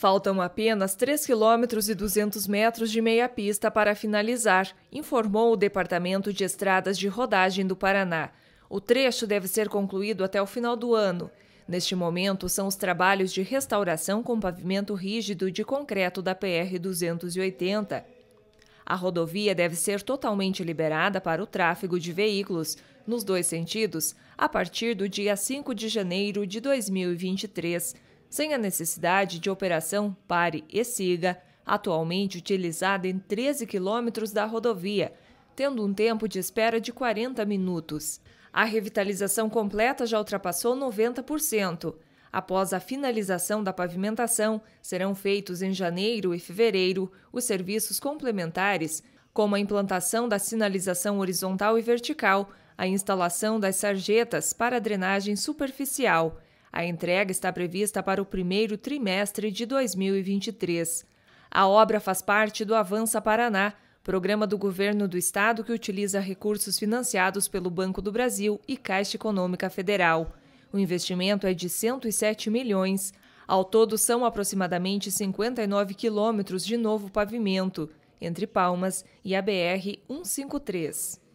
Faltam apenas 3 quilômetros e 200 metros de meia pista para finalizar, informou o Departamento de Estradas de Rodagem do Paraná. O trecho deve ser concluído até o final do ano. Neste momento, são os trabalhos de restauração com pavimento rígido de concreto da PR-280. A rodovia deve ser totalmente liberada para o tráfego de veículos, nos dois sentidos, a partir do dia 5 de janeiro de 2023 sem a necessidade de operação pare e siga, atualmente utilizada em 13 quilômetros da rodovia, tendo um tempo de espera de 40 minutos. A revitalização completa já ultrapassou 90%. Após a finalização da pavimentação, serão feitos em janeiro e fevereiro os serviços complementares, como a implantação da sinalização horizontal e vertical, a instalação das sarjetas para drenagem superficial a entrega está prevista para o primeiro trimestre de 2023. A obra faz parte do Avança Paraná, programa do governo do estado que utiliza recursos financiados pelo Banco do Brasil e Caixa Econômica Federal. O investimento é de 107 milhões. Ao todo, são aproximadamente 59 quilômetros de novo pavimento, entre Palmas e a BR-153.